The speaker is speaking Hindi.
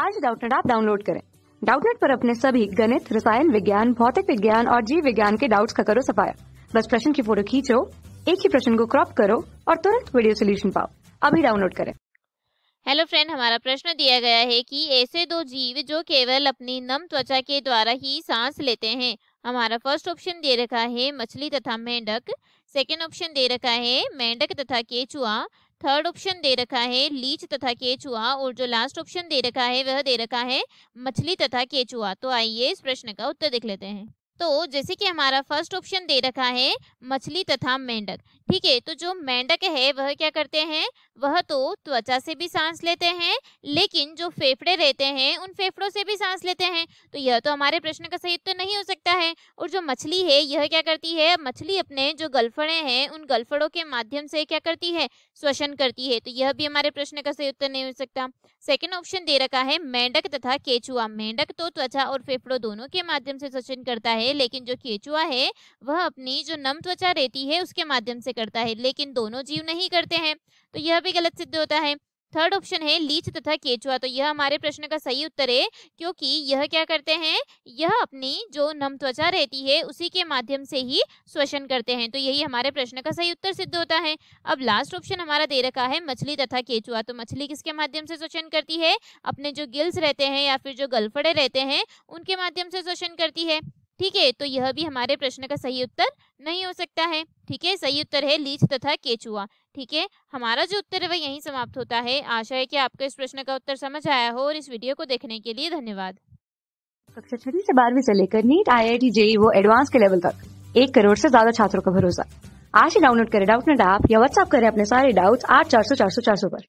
आज डाउटनेट आप डाउनलोड करें डाउटनेट पर अपने सभी गणित रसायन विज्ञान भौतिक विज्ञान और जीव विज्ञान के डाउट्स का करो सफाया बस प्रश्न की फोटो खींचो एक ही प्रश्न को क्रॉप करो और तुरंत वीडियो सोल्यूशन पाओ अभी डाउनलोड करें हेलो फ्रेंड हमारा प्रश्न दिया गया है कि ऐसे दो जीव जो केवल अपनी नम त्वचा के द्वारा ही सांस लेते हैं हमारा फर्स्ट ऑप्शन दे रखा है मछली तथा मेंढक सेकंड ऑप्शन दे रखा है मेंढक तथा केचुआ थर्ड ऑप्शन दे रखा है लीच तथा केचुआ और जो लास्ट ऑप्शन दे रखा है वह दे रखा है मछली तथा केचुआ तो आइए इस प्रश्न का उत्तर देख लेते हैं तो जैसे कि हमारा फर्स्ट ऑप्शन दे रखा है मछली तथा मेंढक ठीक है तो जो मेंढक है वह क्या करते हैं वह तो त्वचा से भी सांस लेते हैं लेकिन जो फेफड़े रहते हैं उन फेफड़ों से भी सांस लेते हैं तो यह तो हमारे प्रश्न का सही तो नहीं हो सकता है और जो मछली है यह क्या करती है मछली अपने जो गलफड़े हैं उन गलफड़ों के माध्यम से क्या करती है श्वसन करती है तो यह भी हमारे प्रश्न का सही उत्तर नहीं हो सकता सेकेंड ऑप्शन दे रखा है मेंढक तथा केचुआ मेंढक तो त्वचा और फेफड़ों दोनों के माध्यम से श्वसन करता है है लेकिन जो केचुआ है वह अपनी जो नम त्वचा रहती है उसके माध्यम से करता है लेकिन दोनों जीव नहीं करते हैं तो यह भी गलत सिद्ध होता है थर्ड ऑप्शन है लीच तथा केचुआ तो यह हमारे प्रश्न का सही उत्तर है क्योंकि यह क्या करते हैं यह अपनी जो नम त्वचा रहती है उसी के माध्यम से ही श्वसन करते हैं तो यही हमारे प्रश्न का सही उत्तर सिद्ध होता है अब लास्ट ऑप्शन हमारा दे रखा है मछली तथा केचुआ तो मछली किसके माध्यम से श्वसन करती है अपने जो गिल्स रहते हैं या फिर जो गलफड़े रहते हैं उनके माध्यम से श्वसन करती है ठीक है तो यह भी हमारे प्रश्न का सही उत्तर नहीं हो सकता है ठीक है सही उत्तर है लीच तथा केचुआ ठीक है हमारा जो उत्तर है वह यहीं समाप्त होता है आशा है कि आपको इस प्रश्न का उत्तर समझ आया हो और इस वीडियो को देखने के लिए धन्यवाद कक्षा छठी से बारहवीं से लेकर NEET I I T JEE वो एडवांस के लेवल तक एक करोड़ से ज्यादा छात्रों का भरोसा आज ही डाउनलोड करें डाउट नेट ऐप या व्हाट्सअप करें अपने सारे डाउट्स आठ चार सौ चार सौ चार सौ पर